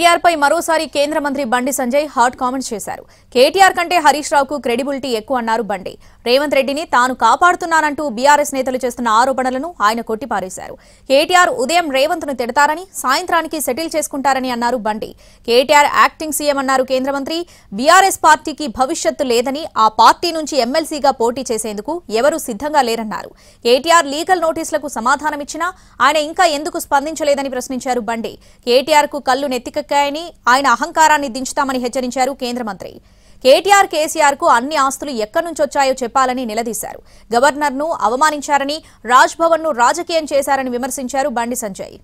కేటీఆర్ పై మరోసారి కేంద్ర మంత్రి బండి సంజయ్ హాట్ కామెంట్ చేశారు కేటీఆర్ కంటే హరీష్ రావుకు క్రెడిబిలిటీ ఎక్కువ అన్నారు బండి రేవంత్ రెడ్డిని తాను కాపాడుతున్నానంటూ బీఆర్ఎస్ నేతలు చేస్తున్న ఆరోపణలను ఆయన కొట్టిపారేశారు కేటీఆర్ ఉదయం రేవంత్ ను తిడతారని సాయంత్రానికి సెటిల్ చేసుకుంటారని అన్నారు బండి కేటీఆర్ యాక్టింగ్ సీఎం అన్నారు కేంద్ర మంత్రి బీఆర్ఎస్ పార్టీకి భవిష్యత్తు లేదని ఆ పార్టీ నుంచి ఎమ్మెల్సీగా పోటీ చేసేందుకు ఎవరూ సిద్ధంగా లేరన్నారు కేటీఆర్ లీగల్ నోటీసులకు సమాధానమిచ్చినా ఆయన ఇంకా ఎందుకు స్పందించలేదని ప్రశ్నించారు బండి కేటీఆర్ కు కళ్ళు నెత్తిక ఎక్కాయని ఆయన అహంకారాన్ని దించుతామని హెచ్చరించారు కేంద్ర మంత్రి కేటీఆర్ కేసీఆర్ కు అన్ని ఆస్తులు ఎక్కడి నుంచి వచ్చాయో చెప్పాలని నిలదీశారు గవర్నర్ ను అవమానించారని రాజ్భవన్ ను రాజకీయం చేశారని విమర్శించారు బండి సంజయ్